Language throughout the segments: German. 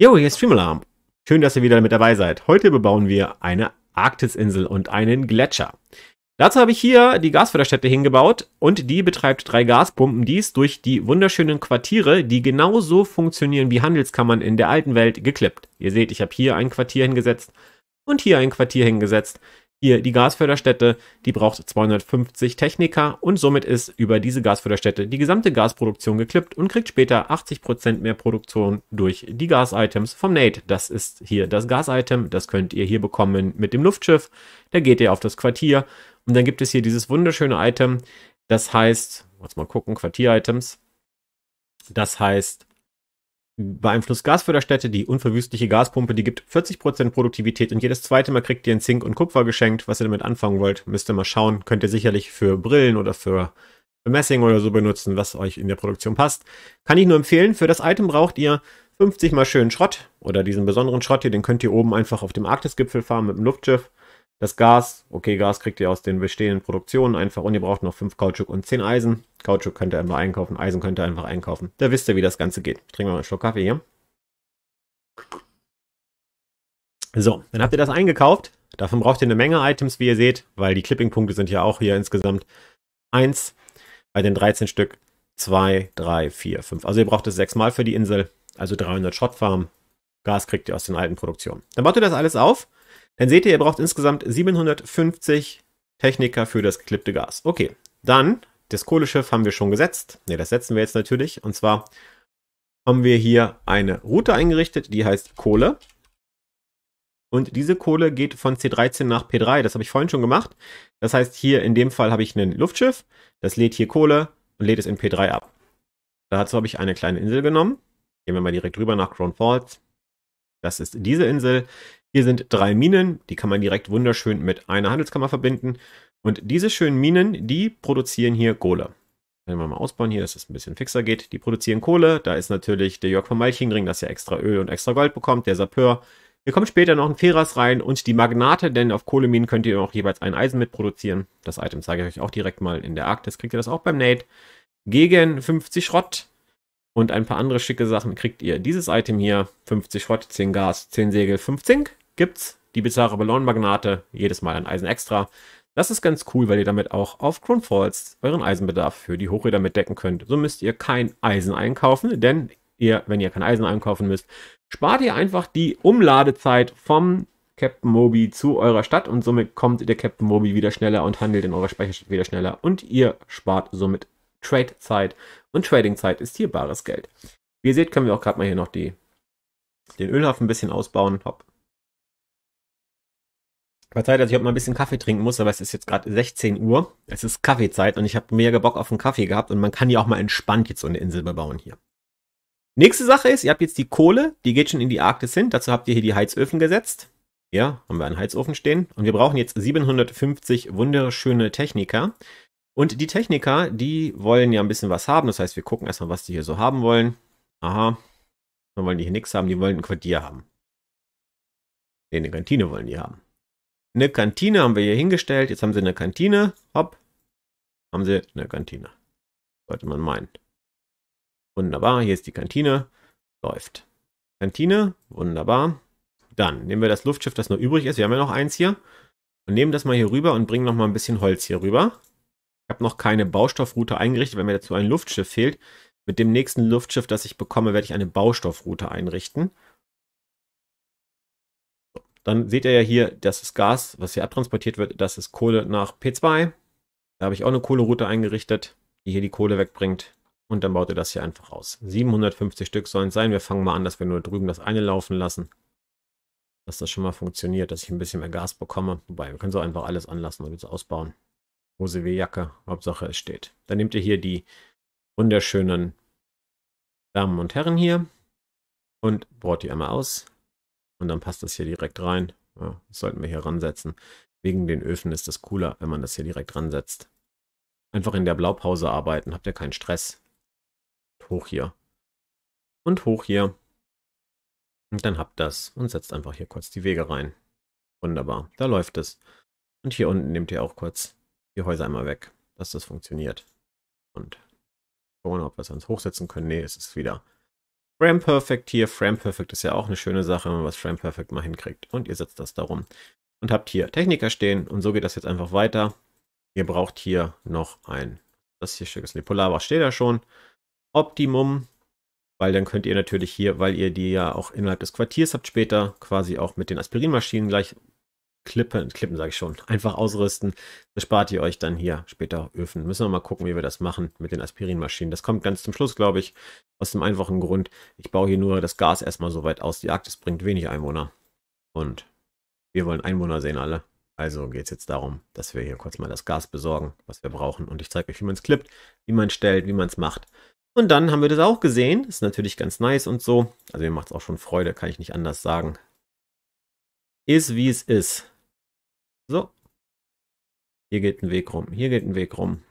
Jo, hier ist Streamalarm. Schön, dass ihr wieder mit dabei seid. Heute bebauen wir eine Arktisinsel und einen Gletscher. Dazu habe ich hier die Gasförderstätte hingebaut und die betreibt drei Gaspumpen, die ist durch die wunderschönen Quartiere, die genauso funktionieren wie Handelskammern in der alten Welt, geklippt. Ihr seht, ich habe hier ein Quartier hingesetzt und hier ein Quartier hingesetzt. Hier die Gasförderstätte, die braucht 250 Techniker und somit ist über diese Gasförderstätte die gesamte Gasproduktion geklippt und kriegt später 80% mehr Produktion durch die Gasitems vom Nate. Das ist hier das Gasitem, das könnt ihr hier bekommen mit dem Luftschiff. Da geht ihr auf das Quartier und dann gibt es hier dieses wunderschöne Item, das heißt, jetzt mal gucken, Quartier-Items. Das heißt, beeinflusst Gasförderstädte. Die unverwüstliche Gaspumpe, die gibt 40% Produktivität und jedes zweite Mal kriegt ihr ein Zink und Kupfer geschenkt. Was ihr damit anfangen wollt, müsst ihr mal schauen. Könnt ihr sicherlich für Brillen oder für Messing oder so benutzen, was euch in der Produktion passt. Kann ich nur empfehlen. Für das Item braucht ihr 50 mal schönen Schrott oder diesen besonderen Schrott hier. Den könnt ihr oben einfach auf dem Arktisgipfel fahren mit dem Luftschiff. Das Gas, okay, Gas kriegt ihr aus den bestehenden Produktionen einfach und ihr braucht noch 5 Kautschuk und 10 Eisen. Kautschuk könnt ihr einfach einkaufen, Eisen könnt ihr einfach einkaufen. Da wisst ihr, wie das Ganze geht. Ich trinke mal einen Schluck Kaffee hier. So, dann habt ihr das eingekauft. Davon braucht ihr eine Menge Items, wie ihr seht, weil die Clipping-Punkte sind ja auch hier insgesamt 1 bei den 13 Stück, 2, 3, 4, 5. Also ihr braucht es 6 Mal für die Insel, also 300 Schrottfarmen. Gas kriegt ihr aus den alten Produktionen. Dann baut ihr das alles auf dann seht ihr, ihr braucht insgesamt 750 Techniker für das geklippte Gas. Okay, dann das Kohleschiff haben wir schon gesetzt. Ne, das setzen wir jetzt natürlich. Und zwar haben wir hier eine Route eingerichtet, die heißt Kohle. Und diese Kohle geht von C13 nach P3. Das habe ich vorhin schon gemacht. Das heißt, hier in dem Fall habe ich ein Luftschiff. Das lädt hier Kohle und lädt es in P3 ab. Dazu habe ich eine kleine Insel genommen. Gehen wir mal direkt rüber nach Crown Falls. Das ist diese Insel. Hier sind drei Minen, die kann man direkt wunderschön mit einer Handelskammer verbinden. Und diese schönen Minen, die produzieren hier Kohle. Wenn wir mal ausbauen hier, dass es ein bisschen fixer geht. Die produzieren Kohle. Da ist natürlich der Jörg von Malchingring, dass er extra Öl und extra Gold bekommt, der Sapeur. Hier kommt später noch ein Feras rein und die Magnate, denn auf Kohleminen könnt ihr auch jeweils ein Eisen mit produzieren. Das Item zeige ich euch auch direkt mal in der Arktis. Kriegt ihr das auch beim Nate. Gegen 50 Schrott und ein paar andere schicke Sachen kriegt ihr dieses Item hier. 50 Schrott, 10 Gas, 10 Segel, 5 Zink gibt's die bizarre Ballonmagnate jedes Mal ein Eisen extra. Das ist ganz cool, weil ihr damit auch auf Grundfalls euren Eisenbedarf für die Hochräder mitdecken könnt. So müsst ihr kein Eisen einkaufen, denn ihr, wenn ihr kein Eisen einkaufen müsst, spart ihr einfach die Umladezeit vom Captain Moby zu eurer Stadt und somit kommt der Captain Moby wieder schneller und handelt in eurer Speicherstadt wieder schneller und ihr spart somit Trade-Zeit und Trading-Zeit ist hier bares Geld. Wie ihr seht, können wir auch gerade mal hier noch die, den Ölhafen ein bisschen ausbauen. Hopp. Verzeiht, dass ich auch mal ein bisschen Kaffee trinken muss, aber es ist jetzt gerade 16 Uhr. Es ist Kaffeezeit und ich habe mega Bock auf einen Kaffee gehabt und man kann ja auch mal entspannt jetzt so eine Insel bebauen hier. Nächste Sache ist, ihr habt jetzt die Kohle, die geht schon in die Arktis hin. Dazu habt ihr hier die Heizöfen gesetzt. Ja, haben wir einen Heizofen stehen. Und wir brauchen jetzt 750 wunderschöne Techniker. Und die Techniker, die wollen ja ein bisschen was haben. Das heißt, wir gucken erstmal, was die hier so haben wollen. Aha. Dann wollen die hier nichts haben, die wollen ein Quartier haben. Nee, eine Kantine wollen die haben. Eine Kantine haben wir hier hingestellt. Jetzt haben sie eine Kantine. Hopp. Haben sie eine Kantine. Sollte man meinen. Wunderbar. Hier ist die Kantine. Läuft. Kantine. Wunderbar. Dann nehmen wir das Luftschiff, das noch übrig ist. Wir haben ja noch eins hier. Und nehmen das mal hier rüber und bringen noch mal ein bisschen Holz hier rüber. Ich habe noch keine Baustoffroute eingerichtet, weil mir dazu ein Luftschiff fehlt. Mit dem nächsten Luftschiff, das ich bekomme, werde ich eine Baustoffroute einrichten. Dann seht ihr ja hier, das ist Gas, was hier abtransportiert wird. Das ist Kohle nach P2. Da habe ich auch eine Kohleroute eingerichtet, die hier die Kohle wegbringt. Und dann baut ihr das hier einfach aus. 750 Stück sollen es sein. Wir fangen mal an, dass wir nur drüben das eine laufen lassen. Dass das schon mal funktioniert, dass ich ein bisschen mehr Gas bekomme. Wobei, wir können so einfach alles anlassen und jetzt ausbauen. Hose wie Jacke, Hauptsache es steht. Dann nehmt ihr hier die wunderschönen Damen und Herren hier und bohrt die einmal aus. Und dann passt das hier direkt rein. Ja, das sollten wir hier ransetzen. Wegen den Öfen ist das cooler, wenn man das hier direkt ransetzt. Einfach in der Blaupause arbeiten, habt ihr keinen Stress. Hoch hier. Und hoch hier. Und dann habt das und setzt einfach hier kurz die Wege rein. Wunderbar, da läuft es. Und hier unten nehmt ihr auch kurz die Häuser einmal weg, dass das funktioniert. Und gucken, ob wir es ans Hochsetzen können. Nee, es ist wieder Frame Perfect hier. Frame Perfect ist ja auch eine schöne Sache, wenn man was Frame Perfect mal hinkriegt. Und ihr setzt das darum. Und habt hier Techniker stehen. Und so geht das jetzt einfach weiter. Ihr braucht hier noch ein, das hier ist schickes Nepolava steht da schon. Optimum. Weil dann könnt ihr natürlich hier, weil ihr die ja auch innerhalb des Quartiers habt, später quasi auch mit den Aspirinmaschinen gleich Klippen, Klippen sage ich schon, einfach ausrüsten. Das spart ihr euch dann hier später Öfen. Müssen wir mal gucken, wie wir das machen mit den Aspirinmaschinen. Das kommt ganz zum Schluss, glaube ich, aus dem einfachen Grund. Ich baue hier nur das Gas erstmal so weit aus. Die Arktis bringt wenig Einwohner. Und wir wollen Einwohner sehen alle. Also geht es jetzt darum, dass wir hier kurz mal das Gas besorgen, was wir brauchen. Und ich zeige euch, wie man es klippt, wie man es stellt, wie man es macht. Und dann haben wir das auch gesehen. Ist natürlich ganz nice und so. Also mir macht es auch schon Freude, kann ich nicht anders sagen ist wie es ist. So. Hier geht ein Weg rum. Hier geht ein Weg rum.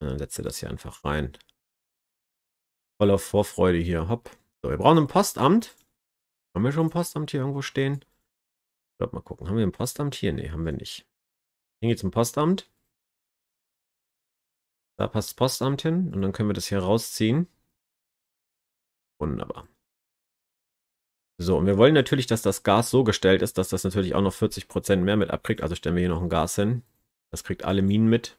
dann äh, setze das hier einfach rein. Voller Vorfreude hier. Hopp. So, wir brauchen ein Postamt. Haben wir schon ein Postamt hier irgendwo stehen? Ich glaube, mal gucken. Haben wir ein Postamt hier? Ne, haben wir nicht. Hier geht's zum Postamt. Da passt das Postamt hin und dann können wir das hier rausziehen. Wunderbar. So, und wir wollen natürlich, dass das Gas so gestellt ist, dass das natürlich auch noch 40% mehr mit abkriegt. Also stellen wir hier noch ein Gas hin. Das kriegt alle Minen mit.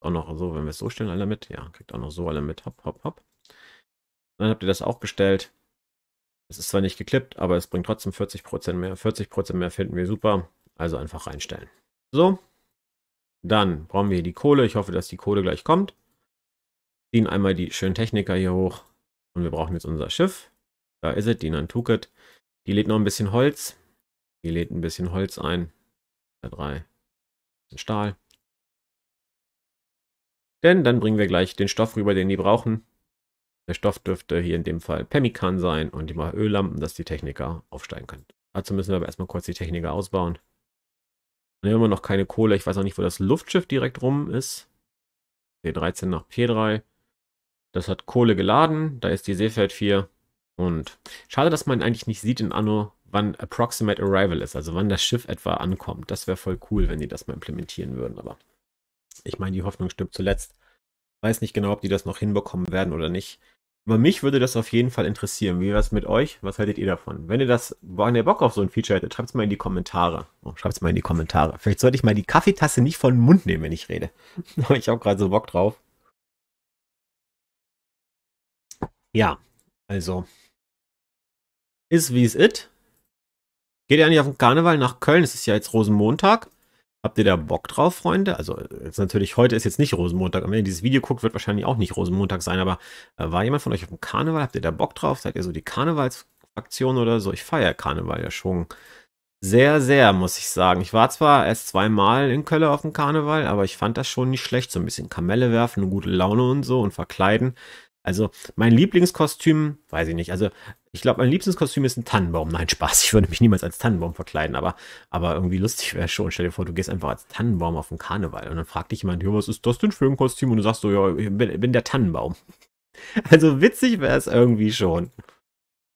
Auch noch so, wenn wir es so stellen, alle mit. Ja, kriegt auch noch so alle mit. Hopp, hopp, hopp. Dann habt ihr das auch gestellt. Es ist zwar nicht geklippt, aber es bringt trotzdem 40% mehr. 40% mehr finden wir super. Also einfach reinstellen. So. Dann brauchen wir hier die Kohle. Ich hoffe, dass die Kohle gleich kommt. Ziehen einmal die schönen Techniker hier hoch. Und wir brauchen jetzt unser Schiff. Da ist es, die Nantucket. Die lädt noch ein bisschen Holz. Die lädt ein bisschen Holz ein. Der drei. Stahl. Denn dann bringen wir gleich den Stoff rüber, den die brauchen. Der Stoff dürfte hier in dem Fall Pemmikan sein und die mal Öllampen, dass die Techniker aufsteigen können. Dazu müssen wir aber erstmal kurz die Techniker ausbauen. Dann haben wir noch keine Kohle. Ich weiß auch nicht, wo das Luftschiff direkt rum ist. P13 nach P3. Das hat Kohle geladen. Da ist die Seefeld 4. Und schade, dass man eigentlich nicht sieht in Anno, wann Approximate Arrival ist, also wann das Schiff etwa ankommt. Das wäre voll cool, wenn die das mal implementieren würden. Aber ich meine, die Hoffnung stirbt zuletzt. Weiß nicht genau, ob die das noch hinbekommen werden oder nicht. Aber mich würde das auf jeden Fall interessieren. Wie wäre es mit euch? Was haltet ihr davon? Wenn ihr das, wenn ihr Bock auf so ein Feature hättet, schreibt es mal in die Kommentare. Oh, schreibt es mal in die Kommentare. Vielleicht sollte ich mal die Kaffeetasse nicht von den Mund nehmen, wenn ich rede. ich habe gerade so Bock drauf. Ja, also ist wie es ist. Geht ihr eigentlich auf den Karneval nach Köln? Es ist ja jetzt Rosenmontag. Habt ihr da Bock drauf, Freunde? Also jetzt natürlich, heute ist jetzt nicht Rosenmontag. Wenn ihr dieses Video guckt, wird wahrscheinlich auch nicht Rosenmontag sein. Aber äh, war jemand von euch auf dem Karneval? Habt ihr da Bock drauf? Seid ihr so die Karnevalsaktion oder so? Ich feiere Karneval ja schon sehr, sehr, muss ich sagen. Ich war zwar erst zweimal in Köln auf dem Karneval, aber ich fand das schon nicht schlecht. So ein bisschen Kamelle werfen, eine gute Laune und so und verkleiden. Also mein Lieblingskostüm, weiß ich nicht, also ich glaube, mein Lieblingskostüm ist ein Tannenbaum. Nein, Spaß, ich würde mich niemals als Tannenbaum verkleiden, aber, aber irgendwie lustig wäre schon. Stell dir vor, du gehst einfach als Tannenbaum auf den Karneval und dann fragt dich jemand, was ist das denn für ein Kostüm? Und du sagst so, ja, ich bin, bin der Tannenbaum. Also witzig wäre es irgendwie schon.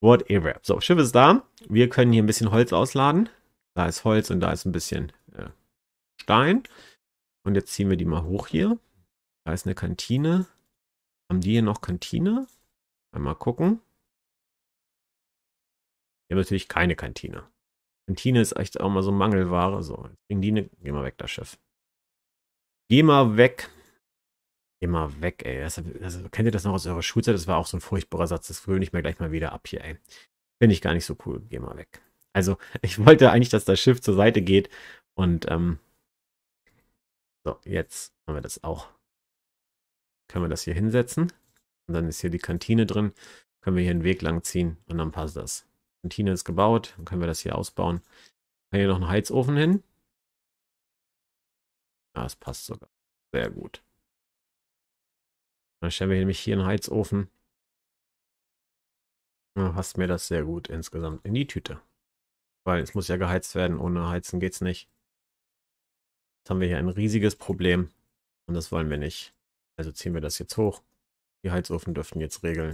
Whatever. So, Schiff ist da. Wir können hier ein bisschen Holz ausladen. Da ist Holz und da ist ein bisschen äh, Stein. Und jetzt ziehen wir die mal hoch hier. Da ist eine Kantine. Haben die hier noch Kantine? Einmal gucken. Wir haben natürlich keine Kantine. Kantine ist echt auch mal so Mangelware. So, jetzt kriegen die eine. Geh mal weg, das Schiff. Geh mal weg. Geh mal weg, ey. Das, das, kennt ihr das noch aus eurer Schulzeit? Das war auch so ein furchtbarer Satz. Das fröhne ich mir gleich mal wieder ab hier, ey. Finde ich gar nicht so cool. Geh mal weg. Also, ich wollte eigentlich, dass das Schiff zur Seite geht. Und, ähm, so, jetzt haben wir das auch können wir das hier hinsetzen. Und dann ist hier die Kantine drin. Können wir hier einen Weg lang ziehen und dann passt das. Kantine ist gebaut, dann können wir das hier ausbauen. Kann hier noch einen Heizofen hin. Ja, es passt sogar. Sehr gut. Dann stellen wir nämlich hier einen Heizofen. Dann passt mir das sehr gut insgesamt in die Tüte. Weil es muss ja geheizt werden, ohne Heizen geht es nicht. Jetzt haben wir hier ein riesiges Problem und das wollen wir nicht. Also ziehen wir das jetzt hoch. Die Heizofen dürften jetzt regeln.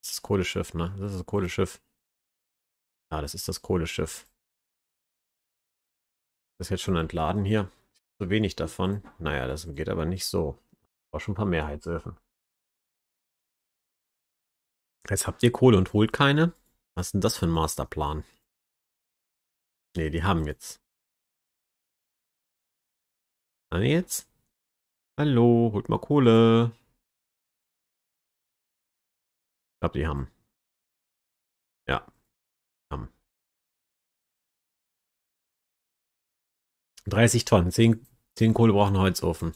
Das ist das Kohleschiff, ne? Das ist das Kohleschiff. Ja, das ist das Kohleschiff. Das ist jetzt schon entladen hier. so wenig davon. Naja, das geht aber nicht so. War schon ein paar Mehrheitsöfen. Jetzt habt ihr Kohle und holt keine. Was ist denn das für ein Masterplan? Ne, die haben jetzt. Dann jetzt? Hallo, holt mal Kohle. Ich glaube, die haben. Ja. Haben. 30 Tonnen. 10, 10 Kohle brauchen Holzofen.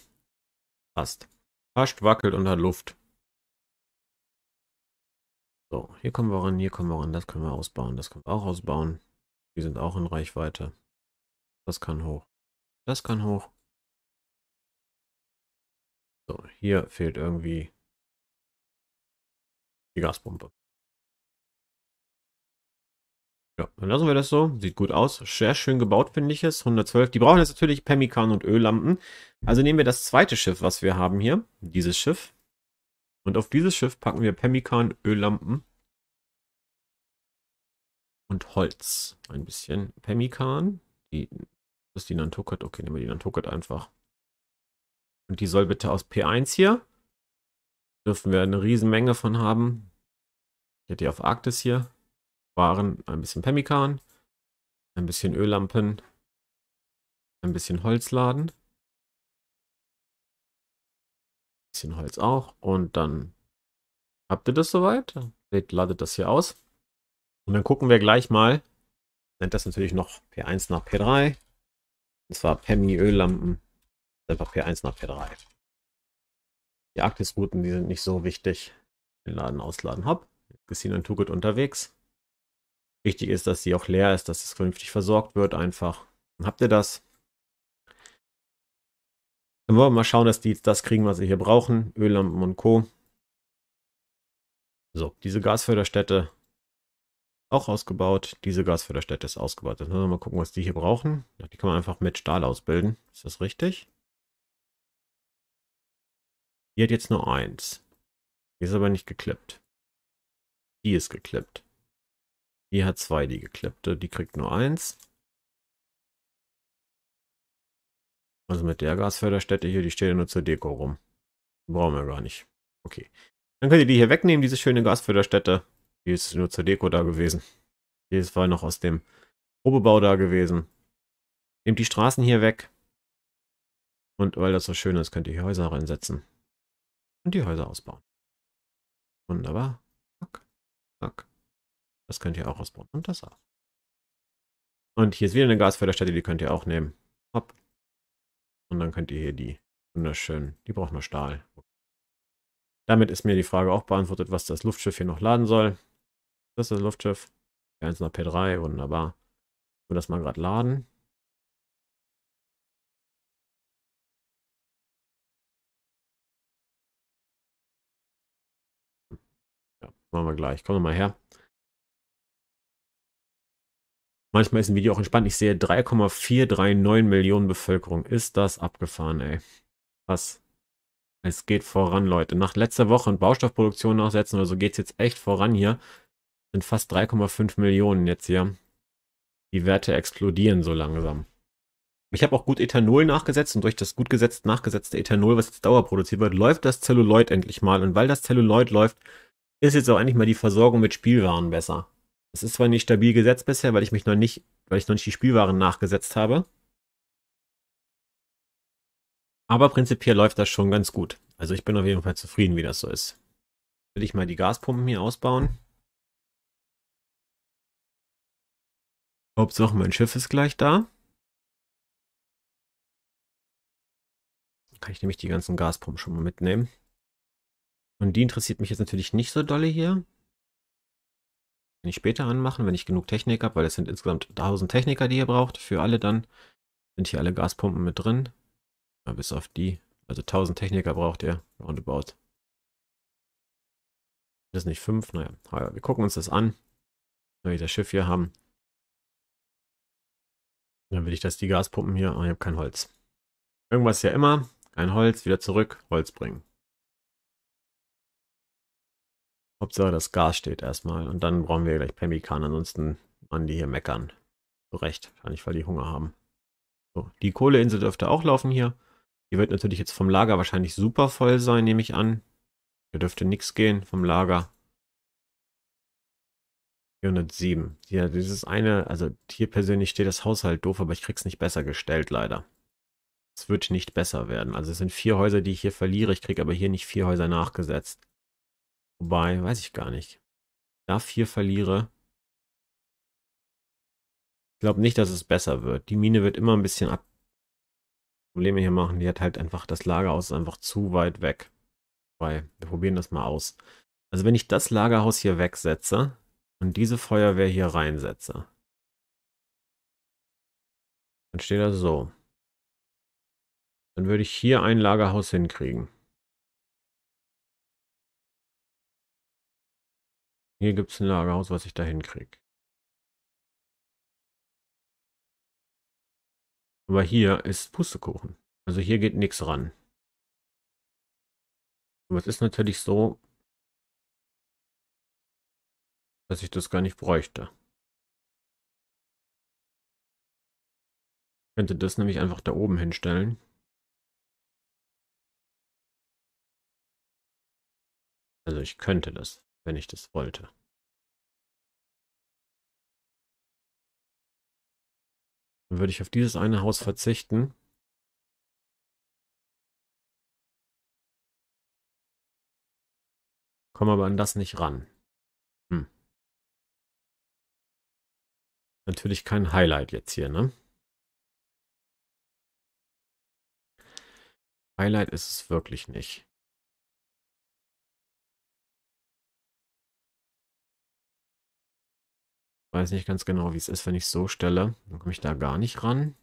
Passt. Passt, wackelt und hat Luft. So, hier kommen wir ran, hier kommen wir ran. Das können wir ausbauen. Das können wir auch ausbauen. Die sind auch in Reichweite. Das kann hoch. Das kann hoch. So, hier fehlt irgendwie die Gaspumpe. Ja, dann lassen wir das so. Sieht gut aus. Sehr schön gebaut, finde ich es. 112. Die brauchen jetzt natürlich Pemmikan und Öllampen. Also nehmen wir das zweite Schiff, was wir haben hier. Dieses Schiff. Und auf dieses Schiff packen wir Pemmikan, Öllampen und Holz. Ein bisschen Pemmikan. Die, das ist die Nantucket. Okay, nehmen wir die Nantucket einfach. Und die soll bitte aus P1 hier. Dürfen wir eine Riesenmenge von haben. Geht ihr auf Arktis hier. Waren ein bisschen Pemmikan, ein bisschen Öllampen, ein bisschen Holzladen. Ein bisschen Holz auch. Und dann habt ihr das soweit. Ladet das hier aus. Und dann gucken wir gleich mal. Nennt das natürlich noch P1 nach P3. Und zwar Pemmi Öllampen äh, einfach P1 nach P3. Die Arktis-Routen, die sind nicht so wichtig. Den Laden ausladen habe. Gesine und Tugut unterwegs. Wichtig ist, dass sie auch leer ist, dass es vernünftig versorgt wird einfach. Dann habt ihr das. Dann wollen wir mal schauen, dass die jetzt das kriegen, was sie hier brauchen. Öllampen und Co. So, diese Gasförderstätte auch ausgebaut. Diese Gasförderstätte ist ausgebaut. Dann müssen wir mal gucken, was die hier brauchen. Die kann man einfach mit Stahl ausbilden. Ist das richtig? Die hat jetzt nur eins. Die ist aber nicht geklippt. Die ist geklippt. Die hat zwei, die geklippte. Die kriegt nur eins. Also mit der Gasförderstätte hier, die steht ja nur zur Deko rum. brauchen wir gar nicht. Okay. Dann könnt ihr die hier wegnehmen, diese schöne Gasförderstätte. Die ist nur zur Deko da gewesen. Die ist war noch aus dem Probebau da gewesen. Nehmt die Straßen hier weg. Und weil das so schön ist, könnt ihr hier Häuser reinsetzen. Und die Häuser ausbauen. Wunderbar. Zack, zack. Das könnt ihr auch ausbauen. Und das auch. Und hier ist wieder eine Gasförderstätte, die könnt ihr auch nehmen. Hopp. Und dann könnt ihr hier die. Wunderschön. Die braucht nur Stahl. Damit ist mir die Frage auch beantwortet, was das Luftschiff hier noch laden soll. Das ist das Luftschiff. P1 nach P3, wunderbar. Nur das mal gerade laden. Machen wir gleich. Komm mal her. Manchmal ist ein Video auch entspannt. Ich sehe 3,439 Millionen Bevölkerung. Ist das abgefahren, ey. Was? Es geht voran, Leute. Nach letzter Woche und Baustoffproduktion nachsetzen oder so also geht es jetzt echt voran hier. Sind fast 3,5 Millionen jetzt hier. Die Werte explodieren so langsam. Ich habe auch gut Ethanol nachgesetzt und durch das gut gesetzt, nachgesetzte Ethanol, was jetzt dauerproduziert wird, läuft das Zelluloid endlich mal. Und weil das Zelluloid läuft, ist jetzt auch endlich mal die Versorgung mit Spielwaren besser. Es ist zwar nicht stabil gesetzt bisher, weil ich mich noch nicht, weil ich noch nicht die Spielwaren nachgesetzt habe. Aber prinzipiell läuft das schon ganz gut. Also ich bin auf jeden Fall zufrieden, wie das so ist. Will ich mal die Gaspumpen hier ausbauen. Hauptsache mein Schiff ist gleich da. Dann kann ich nämlich die ganzen Gaspumpen schon mal mitnehmen. Und die interessiert mich jetzt natürlich nicht so dolle hier. Kann ich später anmachen, wenn ich genug Technik habe, weil es sind insgesamt 1000 Techniker, die ihr braucht. Für alle dann sind hier alle Gaspumpen mit drin. Ja, bis auf die. Also 1000 Techniker braucht ihr, roundabout. Das ist nicht 5, naja. Wir gucken uns das an, wenn wir das Schiff hier haben. Dann will ich, dass die Gaspumpen hier, oh, ich habe kein Holz. Irgendwas ja immer, kein Holz, wieder zurück, Holz bringen. Hauptsache das Gas steht erstmal und dann brauchen wir gleich Pemmikan, ansonsten man die hier meckern. Zu Recht, wahrscheinlich weil die Hunger haben. So, die Kohleinsel dürfte auch laufen hier. Die wird natürlich jetzt vom Lager wahrscheinlich super voll sein, nehme ich an. Hier dürfte nichts gehen vom Lager. 407. Ja, dieses eine, also hier persönlich steht das Haushalt doof, aber ich krieg's nicht besser gestellt, leider. Es wird nicht besser werden. Also es sind vier Häuser, die ich hier verliere. Ich krieg aber hier nicht vier Häuser nachgesetzt. Wobei, weiß ich gar nicht. Da vier verliere. Ich glaube nicht, dass es besser wird. Die Mine wird immer ein bisschen ab. Probleme hier machen. Die hat halt einfach das Lagerhaus einfach zu weit weg. Wobei, wir probieren das mal aus. Also wenn ich das Lagerhaus hier wegsetze und diese Feuerwehr hier reinsetze, dann steht das so. Dann würde ich hier ein Lagerhaus hinkriegen. Hier gibt es ein Lagerhaus, was ich da hinkriege. Aber hier ist Pustekuchen. Also hier geht nichts ran. Aber es ist natürlich so, dass ich das gar nicht bräuchte. Ich könnte das nämlich einfach da oben hinstellen. Also ich könnte das wenn ich das wollte. Dann würde ich auf dieses eine Haus verzichten. Komme aber an das nicht ran. Hm. Natürlich kein Highlight jetzt hier, ne? Highlight ist es wirklich nicht. Weiß nicht ganz genau, wie es ist, wenn ich es so stelle. Dann komme ich da gar nicht ran.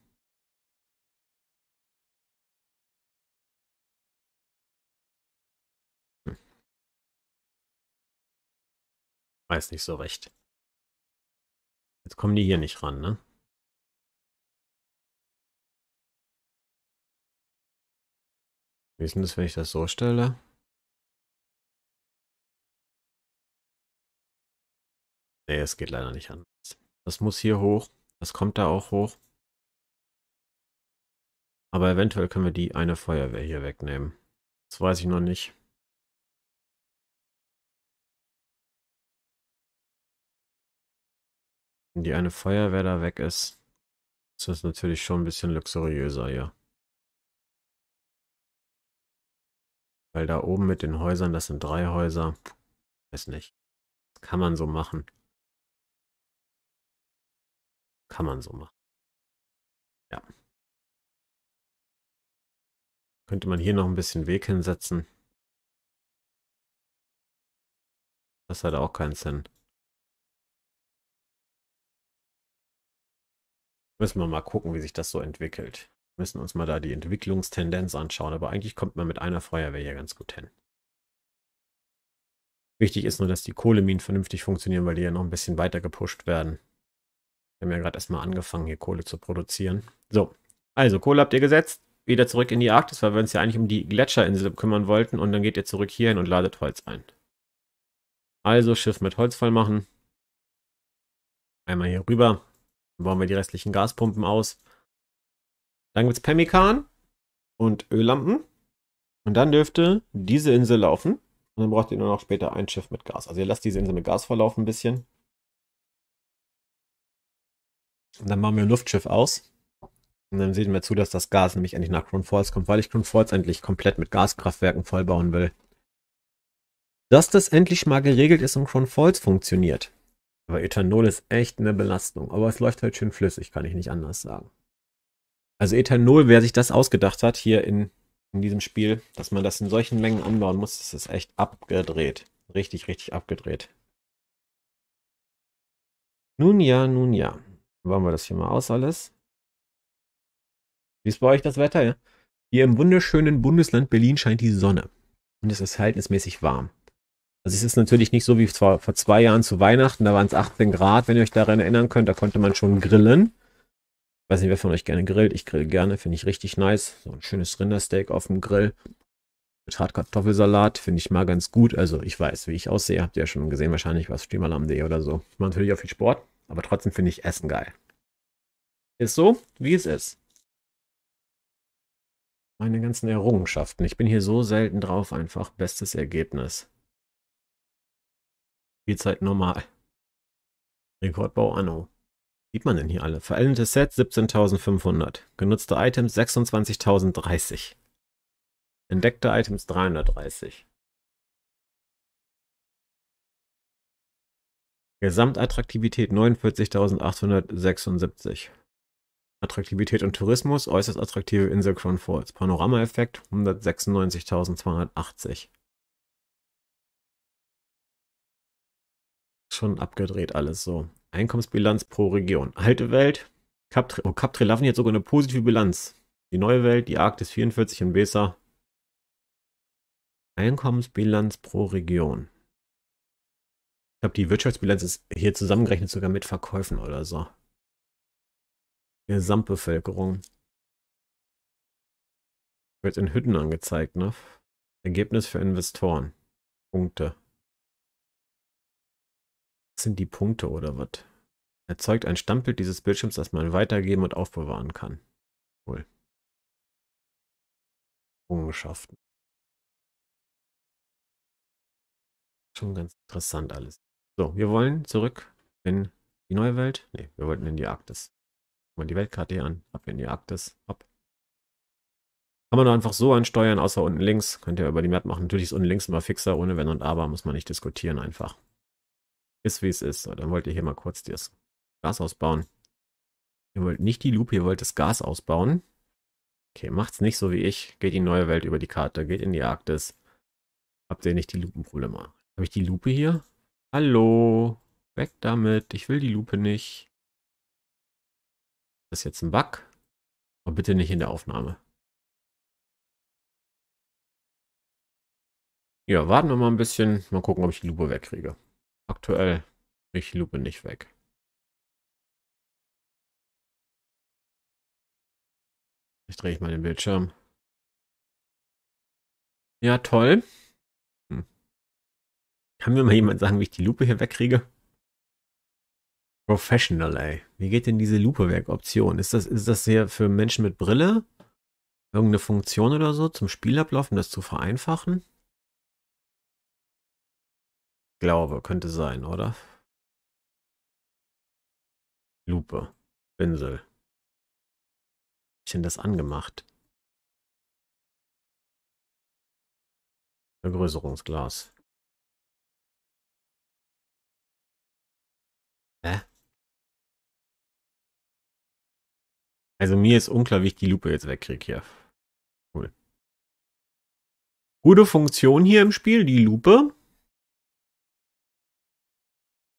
Hm. Weiß nicht so recht. Jetzt kommen die hier nicht ran, ne? Wie ist denn das, wenn ich das so stelle? Nee, es geht leider nicht anders. Das muss hier hoch. Das kommt da auch hoch. Aber eventuell können wir die eine Feuerwehr hier wegnehmen. Das weiß ich noch nicht. Wenn die eine Feuerwehr da weg ist, ist das natürlich schon ein bisschen luxuriöser hier. Weil da oben mit den Häusern, das sind drei Häuser, weiß nicht. Das kann man so machen. Kann man so machen. Ja. Könnte man hier noch ein bisschen Weg hinsetzen. Das hat auch keinen Sinn. Müssen wir mal gucken, wie sich das so entwickelt. Müssen uns mal da die Entwicklungstendenz anschauen. Aber eigentlich kommt man mit einer Feuerwehr hier ganz gut hin. Wichtig ist nur, dass die Kohleminen vernünftig funktionieren, weil die ja noch ein bisschen weiter gepusht werden. Wir haben ja gerade erstmal angefangen, hier Kohle zu produzieren. So, also Kohle habt ihr gesetzt. Wieder zurück in die Arktis, weil wir uns ja eigentlich um die Gletscherinsel kümmern wollten. Und dann geht ihr zurück hierhin und ladet Holz ein. Also Schiff mit Holz voll machen. Einmal hier rüber. Dann bauen wir die restlichen Gaspumpen aus. Dann gibt es Pemmikan und Öllampen. Und dann dürfte diese Insel laufen. Und dann braucht ihr nur noch später ein Schiff mit Gas. Also ihr lasst diese Insel mit Gas verlaufen ein bisschen. Und dann machen wir ein Luftschiff aus. Und dann sehen wir zu, dass das Gas nämlich endlich nach Crown Falls kommt, weil ich Crown Falls endlich komplett mit Gaskraftwerken vollbauen will. Dass das endlich mal geregelt ist und Crown Falls funktioniert. Aber Ethanol ist echt eine Belastung. Aber es läuft halt schön flüssig, kann ich nicht anders sagen. Also Ethanol, wer sich das ausgedacht hat hier in, in diesem Spiel, dass man das in solchen Mengen anbauen muss, das ist echt abgedreht. Richtig, richtig abgedreht. Nun ja, nun ja. Wollen wir das hier mal aus alles? Wie ist bei euch das Wetter? Ja? Hier im wunderschönen Bundesland Berlin scheint die Sonne. Und es ist verhältnismäßig warm. Also es ist natürlich nicht so wie vor, vor zwei Jahren zu Weihnachten, da waren es 18 Grad, wenn ihr euch daran erinnern könnt, da konnte man schon grillen. Ich weiß nicht, wer von euch gerne grillt. Ich grill gerne, finde ich richtig nice. So ein schönes Rindersteak auf dem Grill. Mit Hartkartoffelsalat finde ich mal ganz gut. Also ich weiß, wie ich aussehe. Habt ihr ja schon gesehen, wahrscheinlich was Stimmalamm.de oder so. Ich mache natürlich auch viel Sport. Aber trotzdem finde ich Essen geil. Ist so, wie es ist. Meine ganzen Errungenschaften. Ich bin hier so selten drauf, einfach. Bestes Ergebnis. Spielzeit normal. Rekordbau Anno. Sieht man denn hier alle? Veränderte Sets 17.500. Genutzte Items 26.030. Entdeckte Items 330. Gesamtattraktivität 49.876. Attraktivität und Tourismus, äußerst attraktive Insel Crown Falls. Panoramaeffekt 196.280. Schon abgedreht alles so. Einkommensbilanz pro Region. Alte Welt, Kap, oh, Kap Trelavni hat sogar eine positive Bilanz. Die neue Welt, die Arktis 44 in Besa. Einkommensbilanz pro Region. Ich glaube, die Wirtschaftsbilanz ist hier zusammengerechnet sogar mit Verkäufen oder so. Gesamtbevölkerung. Wird in Hütten angezeigt, ne? Ergebnis für Investoren. Punkte. Das sind die Punkte oder was? Erzeugt ein Stammbild dieses Bildschirms, das man weitergeben und aufbewahren kann. Cool. Errungenschaften. Schon ganz interessant alles. So, wir wollen zurück in die neue Welt. Ne, wir wollten in die Arktis. Gucken wir die Weltkarte hier an. Ab in die Arktis. Ab. Kann man nur einfach so ansteuern, außer unten links. Könnt ihr über die Map machen. Natürlich ist unten links immer fixer, ohne Wenn und Aber. Muss man nicht diskutieren einfach. Ist wie es ist. So, dann wollt ihr hier mal kurz das Gas ausbauen. Ihr wollt nicht die Lupe, ihr wollt das Gas ausbauen. Okay, macht's nicht so wie ich. Geht in die neue Welt über die Karte, geht in die Arktis. Habt ihr nicht die Lupenprobleme? Habe ich die Lupe hier? Hallo. Weg damit. Ich will die Lupe nicht. Das ist jetzt ein Bug. Aber bitte nicht in der Aufnahme. Ja, warten wir mal ein bisschen. Mal gucken, ob ich die Lupe wegkriege. Aktuell kriege ich die Lupe nicht weg. Ich drehe ich mal den Bildschirm. Ja, toll. Kann mir mal jemand sagen, wie ich die Lupe hier wegkriege? Professional, ey. Wie geht denn diese Lupe weg? Option. Ist das, ist das hier für Menschen mit Brille? Irgendeine Funktion oder so zum Spielablauf, um das zu vereinfachen? Glaube, könnte sein, oder? Lupe. Pinsel. Hab ich denn das angemacht? Vergrößerungsglas. Hä? Also mir ist unklar, wie ich die Lupe jetzt wegkriege hier. Cool. Gute Funktion hier im Spiel, die Lupe.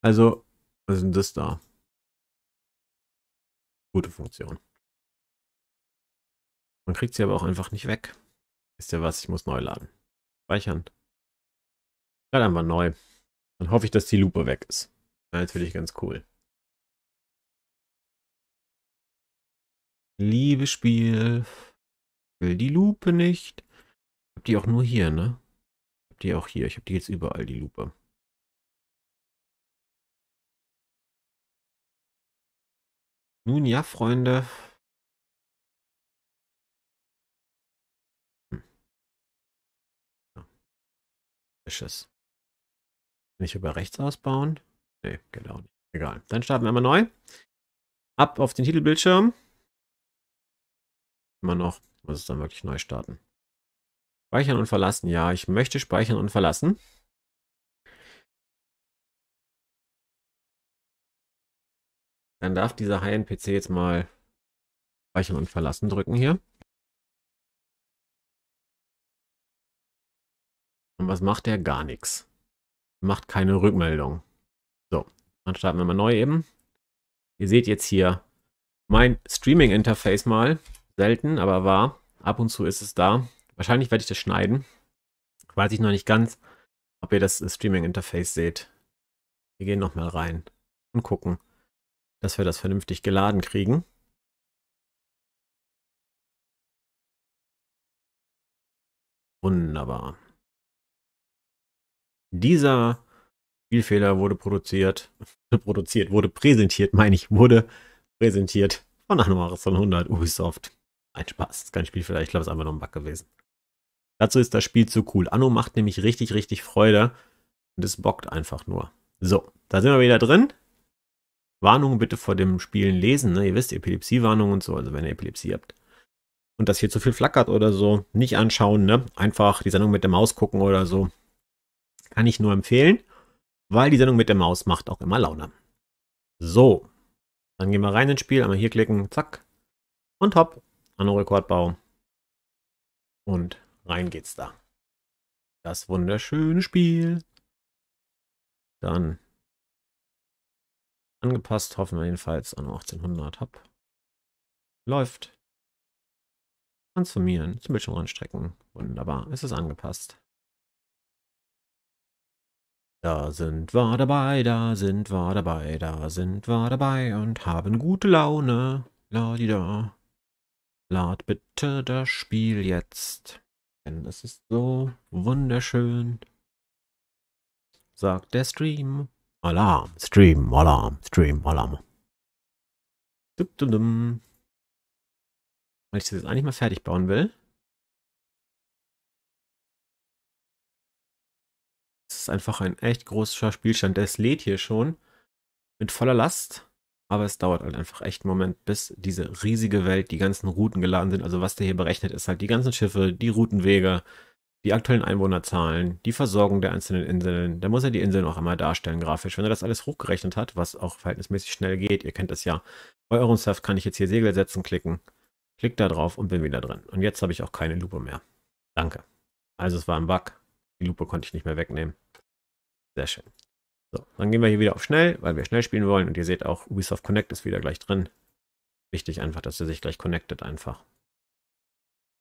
Also, was ist denn das da? Gute Funktion. Man kriegt sie aber auch einfach nicht weg. Ist ja was, ich muss neu laden. Speichern. Dann einfach neu. Dann hoffe ich, dass die Lupe weg ist. Natürlich ganz cool. Liebes Spiel. Will die Lupe nicht. Ich hab die auch nur hier, ne? Ich hab die auch hier. Ich hab die jetzt überall, die Lupe. Nun ja, Freunde. Hm. Ja. Kann ich über rechts ausbauen? Nee, genau Egal. Dann starten wir mal neu. Ab auf den Titelbildschirm. Immer noch. Muss es dann wirklich neu starten. Speichern und verlassen. Ja, ich möchte speichern und verlassen. Dann darf dieser High-End-PC jetzt mal Speichern und verlassen drücken hier. Und was macht er? Gar nichts. Macht keine Rückmeldung. Dann starten wir mal neu eben. Ihr seht jetzt hier mein Streaming-Interface mal. Selten, aber wahr. Ab und zu ist es da. Wahrscheinlich werde ich das schneiden. Weiß ich noch nicht ganz, ob ihr das äh, Streaming-Interface seht. Wir gehen nochmal rein und gucken, dass wir das vernünftig geladen kriegen. Wunderbar. Dieser Spielfehler wurde produziert, produziert, wurde präsentiert, meine ich, wurde präsentiert von Anno Anomaris 100 Ubisoft. Ein Spaß, ist kein Spielfehler, ich glaube, es ist einfach nur ein Bug gewesen. Dazu ist das Spiel zu cool. Anno macht nämlich richtig, richtig Freude und es bockt einfach nur. So, da sind wir wieder drin. Warnungen bitte vor dem Spielen lesen, ne? ihr wisst, Epilepsiewarnungen und so, also wenn ihr Epilepsie habt. Und das hier zu viel flackert oder so, nicht anschauen, ne? Einfach die Sendung mit der Maus gucken oder so. Kann ich nur empfehlen weil die Sendung mit der Maus macht auch immer Laune. So, dann gehen wir rein ins Spiel, einmal hier klicken, zack und hopp, Anno Rekordbau und rein geht's da. Das wunderschöne Spiel. Dann angepasst, hoffen wir jedenfalls, an 1800, hopp, läuft. Transformieren, zum Bildschirm ranstrecken, wunderbar, es ist angepasst. Da sind wir dabei, da sind wir dabei, da sind wir dabei und haben gute Laune. Ladida. Lad bitte das Spiel jetzt. Denn es ist so wunderschön. Sagt der Stream. Alarm, Stream, Alarm, Stream, Alarm. Dum, dum, dum. Weil ich das jetzt eigentlich mal fertig bauen will. ist einfach ein echt großer Spielstand. Der lädt hier schon mit voller Last. Aber es dauert halt einfach echt einen Moment, bis diese riesige Welt, die ganzen Routen geladen sind. Also was der hier berechnet, ist halt die ganzen Schiffe, die Routenwege, die aktuellen Einwohnerzahlen, die Versorgung der einzelnen Inseln. Da muss er die Inseln auch einmal darstellen grafisch. Wenn er das alles hochgerechnet hat, was auch verhältnismäßig schnell geht, ihr kennt das ja, bei eurem Surf kann ich jetzt hier Segel setzen, klicken, klick da drauf und bin wieder drin. Und jetzt habe ich auch keine Lupe mehr. Danke. Also es war ein Bug. Die Lupe konnte ich nicht mehr wegnehmen. Sehr schön. So, dann gehen wir hier wieder auf schnell, weil wir schnell spielen wollen. Und ihr seht auch, Ubisoft Connect ist wieder gleich drin. Wichtig einfach, dass er sich gleich connectet einfach.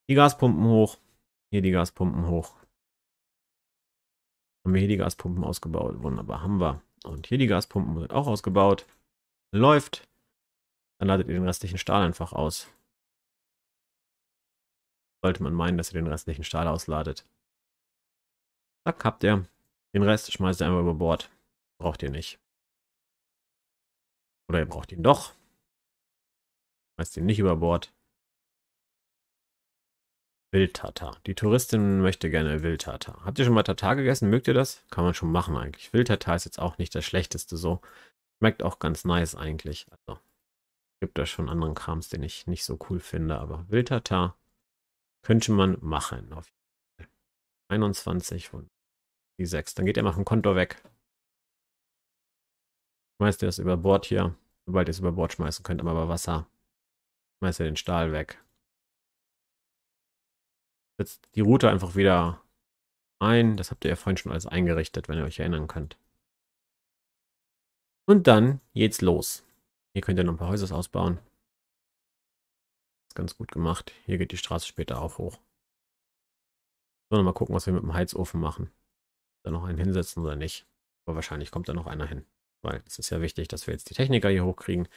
Die Gaspumpen hoch. Hier die Gaspumpen hoch. Haben wir hier die Gaspumpen ausgebaut. Wunderbar, haben wir. Und hier die Gaspumpen sind auch ausgebaut. Läuft. Dann ladet ihr den restlichen Stahl einfach aus. Sollte man meinen, dass ihr den restlichen Stahl ausladet. Zack, habt ihr. Den Rest schmeißt ihr einfach über Bord. Braucht ihr nicht. Oder ihr braucht ihn doch. Schmeißt ihn nicht über Bord. Wildtatar. Die Touristin möchte gerne Wildtatar. Habt ihr schon mal Tatar gegessen? Mögt ihr das? Kann man schon machen eigentlich. Wildtatar ist jetzt auch nicht das schlechteste so. Schmeckt auch ganz nice eigentlich. Also gibt da schon anderen Krams, den ich nicht so cool finde, aber Wildtatar könnte man machen. Auf 21 von die 6. Dann geht er mal vom Konto weg. Schmeißt ihr das über Bord hier. Sobald ihr es über Bord schmeißen könnt, aber bei Wasser. Schmeißt ihr den Stahl weg. Setzt die Route einfach wieder ein. Das habt ihr ja vorhin schon alles eingerichtet, wenn ihr euch erinnern könnt. Und dann geht's los. Hier könnt ihr noch ein paar Häuser ausbauen. Ist ganz gut gemacht. Hier geht die Straße später auch hoch. So, nochmal gucken, was wir mit dem Heizofen machen da noch einen hinsetzen oder nicht. Aber wahrscheinlich kommt da noch einer hin. Weil es ist ja wichtig, dass wir jetzt die Techniker hier hochkriegen,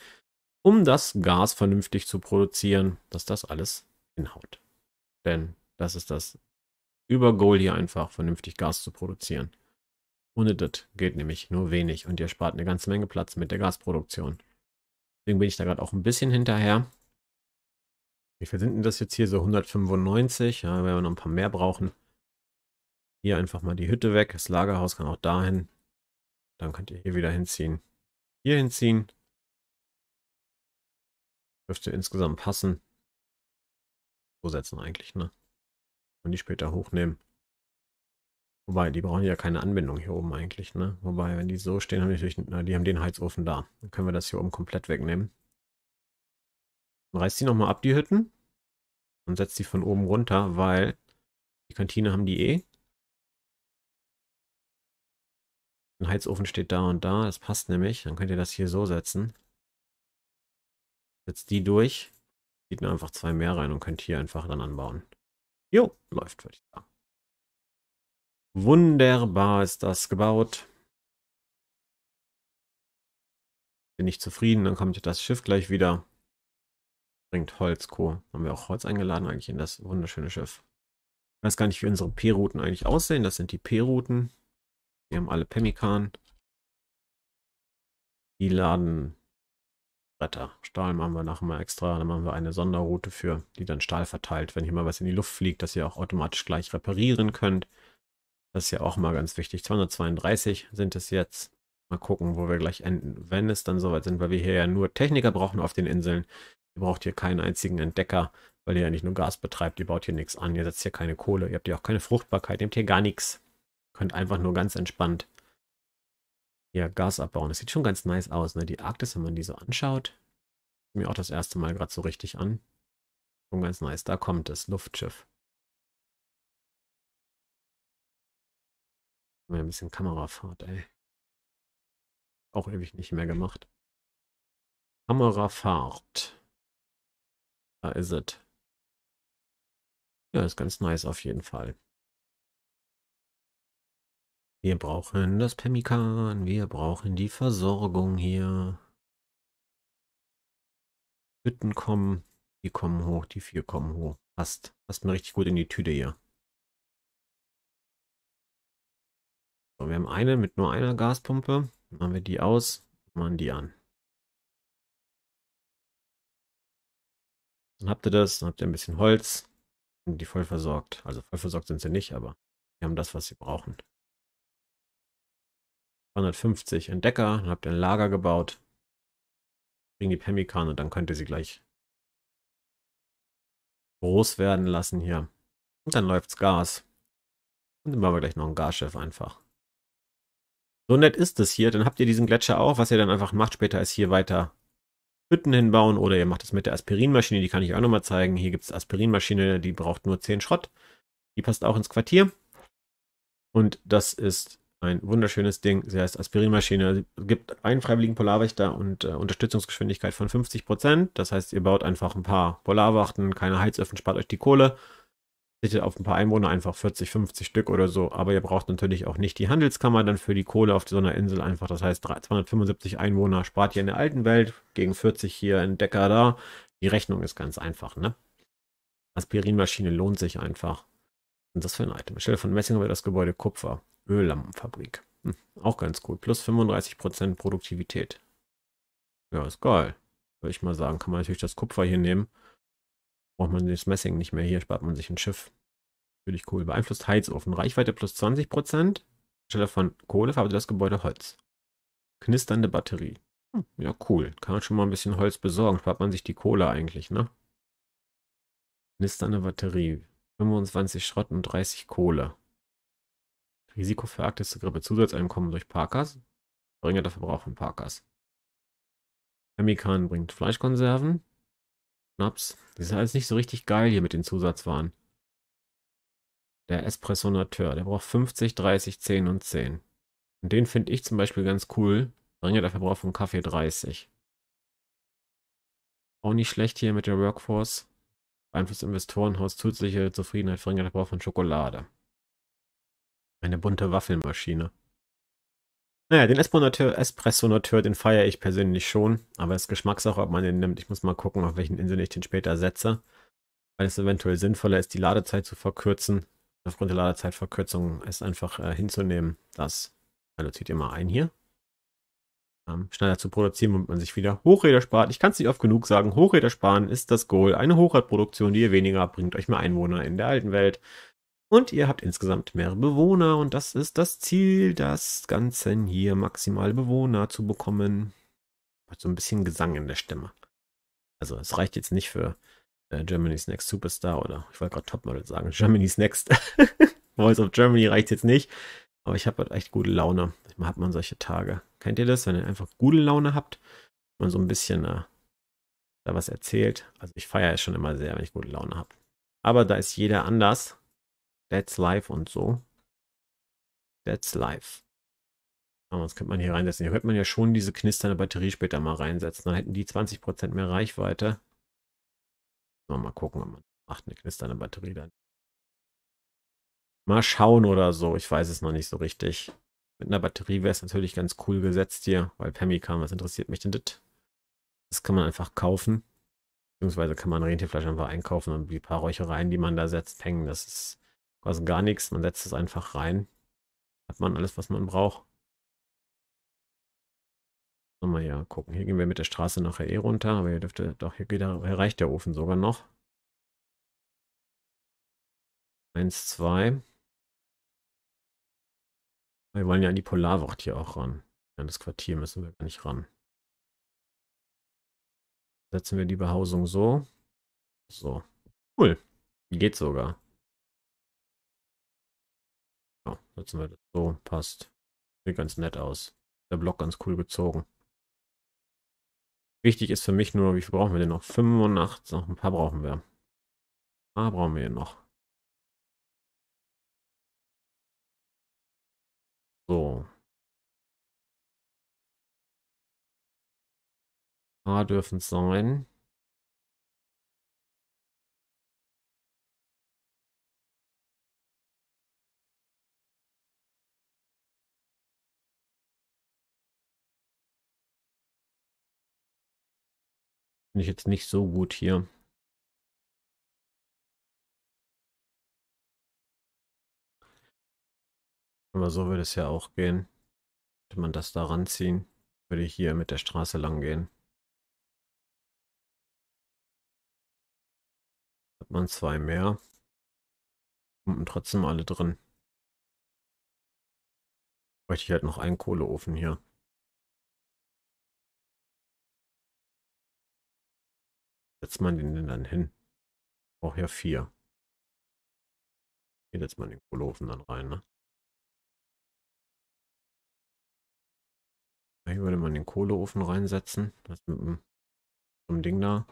um das Gas vernünftig zu produzieren, dass das alles hinhaut. Denn das ist das Übergoal hier einfach, vernünftig Gas zu produzieren. Ohne das geht nämlich nur wenig und ihr spart eine ganze Menge Platz mit der Gasproduktion. Deswegen bin ich da gerade auch ein bisschen hinterher. Wie viel sind denn das jetzt hier? So 195? Ja, wenn wir noch ein paar mehr brauchen. Hier einfach mal die Hütte weg. Das Lagerhaus kann auch dahin. Dann könnt ihr hier wieder hinziehen. Hier hinziehen. Dürfte insgesamt passen. So setzen eigentlich, ne? Und die später hochnehmen. Wobei, die brauchen ja keine Anbindung hier oben eigentlich, ne? Wobei, wenn die so stehen, haben die natürlich, na, die haben den Heizofen da. Dann können wir das hier oben komplett wegnehmen. Dann reißt die nochmal ab, die Hütten. Und setzt die von oben runter, weil die Kantine haben die eh. Ein Heizofen steht da und da. Das passt nämlich. Dann könnt ihr das hier so setzen. Setzt die durch. Geht nur einfach zwei mehr rein und könnt hier einfach dann anbauen. Jo, läuft, würde ich sagen. Wunderbar ist das gebaut. Bin ich zufrieden. Dann kommt das Schiff gleich wieder. Bringt Holz, Co. Haben wir auch Holz eingeladen eigentlich in das wunderschöne Schiff. Ich weiß gar nicht, wie unsere P-Routen eigentlich aussehen. Das sind die P-Routen. Wir haben alle Pemmikan. Die laden Bretter. Stahl machen wir nachher mal extra. Dann machen wir eine Sonderroute für, die dann Stahl verteilt, wenn hier mal was in die Luft fliegt, dass ihr auch automatisch gleich reparieren könnt. Das ist ja auch mal ganz wichtig. 232 sind es jetzt. Mal gucken, wo wir gleich enden, wenn es dann soweit sind, weil wir hier ja nur Techniker brauchen auf den Inseln. Ihr braucht hier keinen einzigen Entdecker, weil ihr ja nicht nur Gas betreibt. Ihr baut hier nichts an. Ihr setzt hier keine Kohle. Ihr habt hier auch keine Fruchtbarkeit. Ihr habt hier gar nichts könnt einfach nur ganz entspannt hier Gas abbauen. Das sieht schon ganz nice aus. Ne? Die Arktis, wenn man die so anschaut, mir auch das erste Mal gerade so richtig an. Schon ganz nice. Da kommt das Luftschiff. Mal ein bisschen Kamerafahrt, ey. Auch ewig nicht mehr gemacht. Kamerafahrt. Da ist es. Ja, ist ganz nice auf jeden Fall. Wir brauchen das Pemmikan, wir brauchen die Versorgung hier. Hütten kommen, die kommen hoch, die vier kommen hoch. Passt, passt mir richtig gut in die Tüte hier. So, wir haben eine mit nur einer Gaspumpe. Machen wir die aus, machen die an. Dann habt ihr das, dann habt ihr ein bisschen Holz und die voll versorgt. Also voll versorgt sind sie nicht, aber wir haben das, was sie brauchen. 250 Entdecker, dann habt ihr ein Lager gebaut, bringt die Pemmikan und dann könnt ihr sie gleich groß werden lassen hier. Und dann läuft's Gas. Und dann machen wir gleich noch ein Gasschiff einfach. So nett ist es hier. Dann habt ihr diesen Gletscher auch. Was ihr dann einfach macht später ist hier weiter Hütten hinbauen oder ihr macht es mit der Aspirinmaschine. Die kann ich auch nochmal zeigen. Hier gibt es Aspirinmaschine, die braucht nur 10 Schrott. Die passt auch ins Quartier. Und das ist ein wunderschönes Ding. Sie heißt Aspirinmaschine, gibt einen freiwilligen Polarwächter und äh, Unterstützungsgeschwindigkeit von 50 Prozent. Das heißt, ihr baut einfach ein paar Polarwachten, keine Heizöfen, spart euch die Kohle. Sichtet auf ein paar Einwohner einfach 40, 50 Stück oder so. Aber ihr braucht natürlich auch nicht die Handelskammer dann für die Kohle auf so einer Insel einfach. Das heißt, 275 Einwohner spart ihr in der alten Welt gegen 40 hier in Decker da. Die Rechnung ist ganz einfach, ne? Aspirinmaschine lohnt sich einfach. Und das für ein Item. Anstelle von Messing wird das Gebäude Kupfer. Öllampenfabrik. Hm, auch ganz cool. Plus 35% Produktivität. Ja, ist geil. Würde ich mal sagen. Kann man natürlich das Kupfer hier nehmen. Braucht man das Messing nicht mehr. Hier spart man sich ein Schiff. ich cool. Beeinflusst Heizofen. Reichweite plus 20%. Stelle von Kohle verarbeitet das Gebäude Holz. Knisternde Batterie. Hm, ja, cool. Kann man schon mal ein bisschen Holz besorgen. Spart man sich die Kohle eigentlich, ne? Knisternde Batterie. 25 Schrott und 30 Kohle. Risiko für arktische Grippe, Zusatzeinkommen durch Parkas, verringerter Verbrauch von Parkas. Amikan bringt Fleischkonserven, Schnaps. Das ist alles nicht so richtig geil hier mit den Zusatzwaren. Der Espresso Espressonateur, der braucht 50, 30, 10 und 10. Und den finde ich zum Beispiel ganz cool. Verringerter Verbrauch von Kaffee 30. Auch nicht schlecht hier mit der Workforce. Beeinflusst Investorenhaus, zusätzliche Zufriedenheit, verringerter Verbrauch von Schokolade. Eine bunte mhm. Waffelmaschine. Naja, den espresso noteur den feiere ich persönlich schon, aber es ist Geschmackssache, ob man den nimmt. Ich muss mal gucken, auf welchen Inseln ich den später setze, weil es eventuell sinnvoller ist, die Ladezeit zu verkürzen. Aufgrund der Ladezeitverkürzung ist einfach äh, hinzunehmen, dass, also zieht ihr mal ein hier, ähm, schneller zu produzieren, womit man sich wieder Hochräder spart. Ich kann es nicht oft genug sagen, Hochräder sparen ist das Goal. Eine Hochradproduktion, die ihr weniger bringt euch mehr Einwohner in der alten Welt. Und ihr habt insgesamt mehrere Bewohner und das ist das Ziel das Ganzen hier, maximal Bewohner zu bekommen. Hat so ein bisschen Gesang in der Stimme. Also es reicht jetzt nicht für äh, Germany's Next Superstar oder ich wollte gerade Topmodel sagen, Germany's Next. Voice of Germany reicht jetzt nicht. Aber ich habe halt echt gute Laune. Man hat man solche Tage. Kennt ihr das, wenn ihr einfach gute Laune habt? Man so ein bisschen äh, da was erzählt. Also ich feiere es schon immer sehr, wenn ich gute Laune habe. Aber da ist jeder anders. That's Live und so. That's Live. Aber das könnte man hier reinsetzen. Hier könnte man ja schon diese knisternde Batterie später mal reinsetzen. Dann hätten die 20% mehr Reichweite. Mal gucken, ob man macht eine knisternde Batterie dann. Mal schauen oder so. Ich weiß es noch nicht so richtig. Mit einer Batterie wäre es natürlich ganz cool gesetzt hier, weil Pemmikan, was interessiert mich denn das? Das kann man einfach kaufen. Beziehungsweise kann man Rentierfleisch einfach einkaufen und die paar Räuchereien, die man da setzt, hängen. Das ist also gar nichts, man setzt es einfach rein. Hat man alles, was man braucht. mal hier gucken. Hier gehen wir mit der Straße nachher eh runter, aber hier dürfte, doch, hier, geht, hier reicht der Ofen sogar noch. Eins, zwei. Wir wollen ja an die Polarwacht hier auch ran. An das Quartier müssen wir gar nicht ran. Setzen wir die Behausung so. So. Cool. geht sogar. nutzen wir das. So, passt. Sieht ganz nett aus. Der Block ganz cool gezogen. Wichtig ist für mich nur, wie viel brauchen wir denn noch? 85, noch ein paar brauchen wir. Ein paar brauchen wir noch. So. Ein paar dürfen es sein. Finde ich jetzt nicht so gut hier. Aber so würde es ja auch gehen. Könnte man das da ranziehen, würde ich hier mit der Straße lang gehen. Hat man zwei mehr. Und trotzdem alle drin. Bräuchte ich halt noch einen Kohleofen hier. setzt man den denn dann hin? Braucht ja vier. Hier setzt man den Kohlofen dann rein, ne? Hier würde man den Kohleofen reinsetzen. Das mit dem, dem Ding da.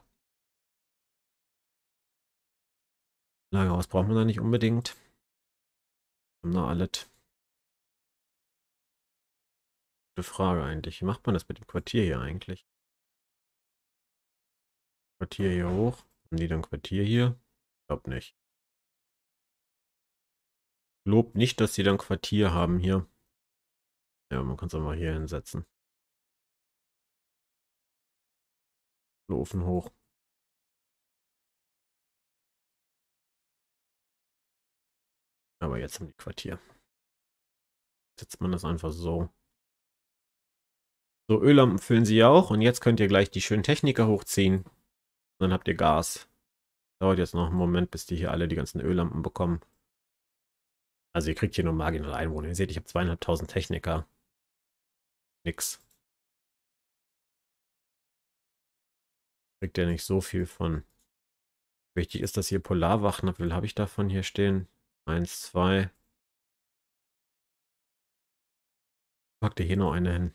Lagerhaus braucht man da nicht unbedingt. Haben da alles. Gute Frage eigentlich. Wie macht man das mit dem Quartier hier eigentlich? Quartier hier hoch. Haben die dann Quartier hier? Ich glaube nicht. Lobt nicht, dass sie dann Quartier haben hier. Ja, man kann es auch mal hier hinsetzen. So, Ofen hoch. Aber jetzt haben die Quartier. Setzt man das einfach so. So, Öllampen füllen sie ja auch. Und jetzt könnt ihr gleich die schönen Techniker hochziehen. Und dann habt ihr Gas. Dauert jetzt noch einen Moment, bis die hier alle die ganzen Öllampen bekommen. Also ihr kriegt hier nur marginale Einwohner. Ihr seht, ich habe zweieinhalbtausend Techniker. Nix. Kriegt ihr nicht so viel von. Wichtig ist, dass hier Polarwachen, wie viel habe ich davon hier stehen? Eins, zwei. Packt ihr hier noch eine hin.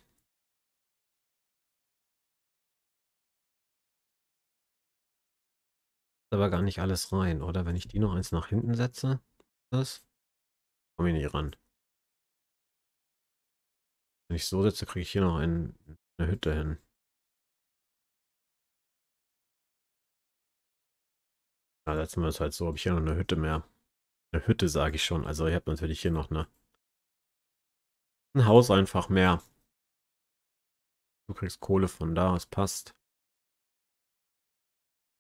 aber gar nicht alles rein, oder? Wenn ich die noch eins nach hinten setze, das komme ich nicht ran. Wenn ich so setze, kriege ich hier noch einen, eine Hütte hin. Ja, setzen wir es halt so, habe ich hier noch eine Hütte mehr. Eine Hütte sage ich schon, also ich habe natürlich hier noch eine, ein Haus einfach mehr. Du kriegst Kohle von da, es passt.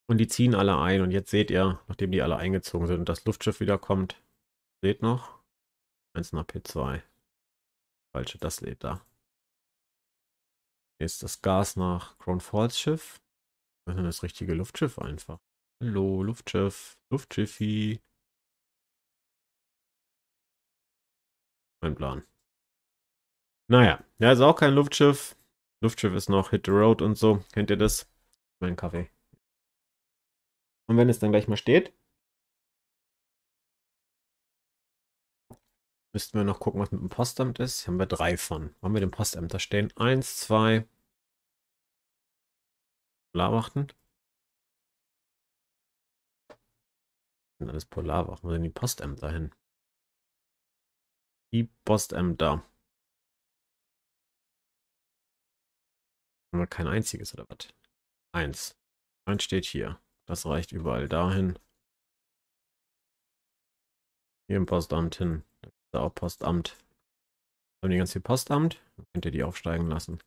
Und die ziehen alle ein. Und jetzt seht ihr, nachdem die alle eingezogen sind und das Luftschiff wieder kommt, seht noch, 1 nach P2. Falsche, das lädt da. Jetzt das Gas nach Crown Falls Schiff. Und dann das richtige Luftschiff einfach. Hallo, Luftschiff, Luftschiffi. Mein Plan. Naja, da ist auch kein Luftschiff. Luftschiff ist noch Hit the Road und so. Kennt ihr das? Mein Kaffee. Und wenn es dann gleich mal steht, müssten wir noch gucken, was mit dem Postamt ist. Hier haben wir drei von. Haben wir den Postämter stehen? Eins, zwei. Polarwachten. sind alles Polarwachen. Wo sind die Postämter hin? Die Postämter. Haben wir kein einziges oder was? Eins. Eins steht hier. Das reicht überall dahin. Hier im Postamt hin. Da ist auch Postamt. Haben die ganz viel Postamt? Dann könnt ihr die aufsteigen lassen.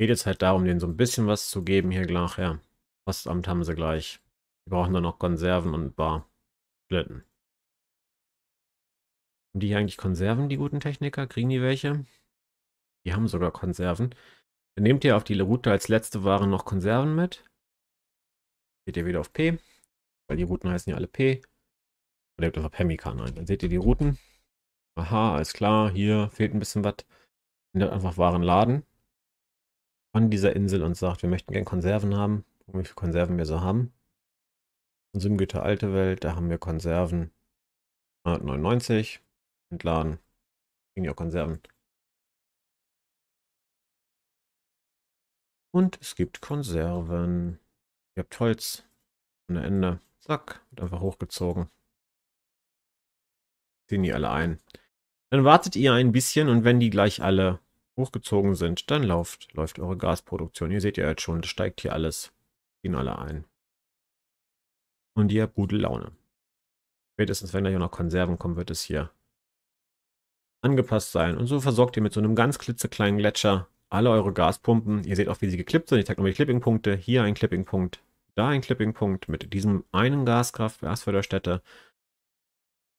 Geht jetzt halt darum, denen so ein bisschen was zu geben hier nachher. Postamt haben sie gleich. Die brauchen dann noch Konserven und ein paar Splitten. Haben die hier eigentlich Konserven, die guten Techniker? Kriegen die welche? Die haben sogar Konserven nehmt ihr auf die Route als letzte Ware noch Konserven mit. Geht ihr wieder auf P, weil die Routen heißen ja alle P. Und nehmt einfach Pemmikan ein. Dann seht ihr die Routen. Aha, alles klar, hier fehlt ein bisschen was. Nehmt einfach Waren laden von dieser Insel und sagt, wir möchten gerne Konserven haben. Gucken, wie viele Konserven wir so haben. Konsumgüter Alte Welt, da haben wir Konserven 199. Entladen. Kriegen ja Konserven. Und es gibt Konserven. Ihr habt Holz. Ohne Ende. Zack. Wird einfach hochgezogen. Ziehen die alle ein. Dann wartet ihr ein bisschen und wenn die gleich alle hochgezogen sind, dann läuft, läuft eure Gasproduktion. Ihr seht ja jetzt schon, das steigt hier alles. Ziehen alle ein. Und ihr habt gute Laune. Spätestens wenn da hier noch Konserven kommen, wird es hier angepasst sein. Und so versorgt ihr mit so einem ganz klitzekleinen Gletscher alle eure Gaspumpen. Ihr seht auch, wie sie geklippt sind. Ich zeige nochmal die Clipping-Punkte. Hier ein Clipping-Punkt, da ein Clipping-Punkt mit diesem einen Gaskraft, Gasförderstätte.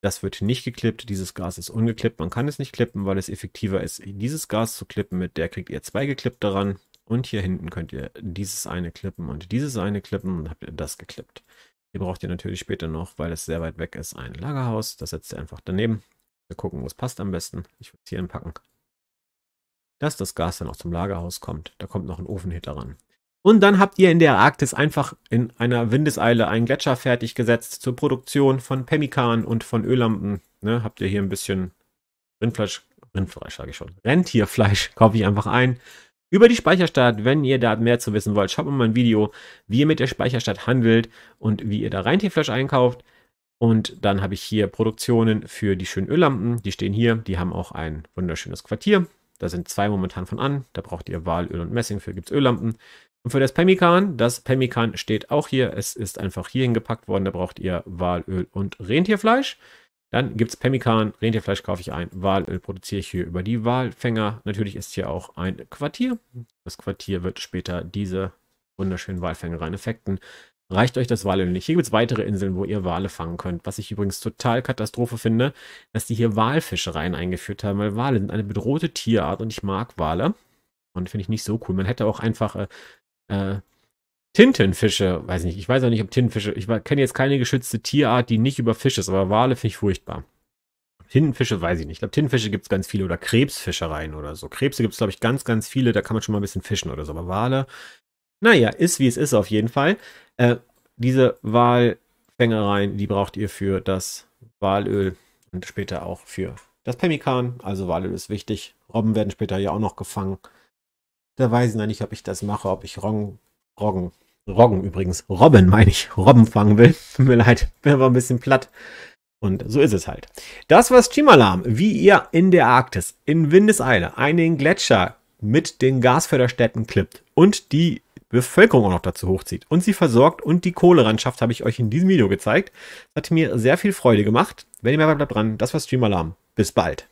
Das wird nicht geklippt, dieses Gas ist ungeklippt. Man kann es nicht klippen, weil es effektiver ist, dieses Gas zu klippen. Mit der kriegt ihr zwei geklippte ran. Und hier hinten könnt ihr dieses eine klippen und dieses eine klippen und habt ihr das geklippt. Hier braucht ihr natürlich später noch, weil es sehr weit weg ist, ein Lagerhaus. Das setzt ihr einfach daneben. Wir gucken, wo es passt am besten. Ich würde es hier hinpacken dass das Gas dann auch zum Lagerhaus kommt. Da kommt noch ein Ofenhitter ran. Und dann habt ihr in der Arktis einfach in einer Windeseile einen Gletscher fertiggesetzt zur Produktion von Pemmikan und von Öllampen. Ne, habt ihr hier ein bisschen Rindfleisch, Rindfleisch sage ich schon, Rentierfleisch kaufe ich einfach ein. Über die Speicherstadt, wenn ihr da mehr zu wissen wollt, schaut mal mein Video, wie ihr mit der Speicherstadt handelt und wie ihr da Rentierfleisch einkauft. Und dann habe ich hier Produktionen für die schönen Öllampen. Die stehen hier. Die haben auch ein wunderschönes Quartier. Da sind zwei momentan von an. Da braucht ihr Walöl und Messing. Für gibt es Öllampen. Und für das Pemmikan, das Pemmikan steht auch hier. Es ist einfach hier hingepackt worden. Da braucht ihr Walöl und Rentierfleisch. Dann gibt es Pemmikan, Rentierfleisch kaufe ich ein, Walöl produziere ich hier über die Walfänger. Natürlich ist hier auch ein Quartier. Das Quartier wird später diese wunderschönen Walfängereien effekten reicht euch das Wale nicht. Hier gibt es weitere Inseln, wo ihr Wale fangen könnt. Was ich übrigens total Katastrophe finde, dass die hier Walfischereien eingeführt haben, weil Wale sind eine bedrohte Tierart und ich mag Wale. Und finde ich nicht so cool. Man hätte auch einfach äh, äh, Tintenfische, weiß nicht, ich weiß auch nicht, ob Tintenfische, ich kenne jetzt keine geschützte Tierart, die nicht über Fisch ist, aber Wale finde ich furchtbar. Tintenfische weiß ich nicht. Ich glaube, Tintenfische gibt es ganz viele oder Krebsfischereien oder so. Krebse gibt es, glaube ich, ganz, ganz viele. Da kann man schon mal ein bisschen fischen oder so. Aber Wale naja, ist wie es ist auf jeden Fall. Äh, diese Walfängereien, die braucht ihr für das Walöl und später auch für das Pemmikan. Also Walöl ist wichtig. Robben werden später ja auch noch gefangen. Da weiß ich noch nicht, ob ich das mache, ob ich Roggen, Roggen, Roggen übrigens, Robben meine ich, Robben fangen will. Tut mir leid, bin aber ein bisschen platt. Und so ist es halt. Das war Streamalarm, wie ihr in der Arktis, in Windeseile, einen Gletscher mit den Gasförderstätten klippt und die Bevölkerung auch noch dazu hochzieht und sie versorgt und die Kohlerandschaft habe ich euch in diesem Video gezeigt. hat mir sehr viel Freude gemacht. Wenn ihr mehr bleibt dran. Das war Stream Alarm. Bis bald.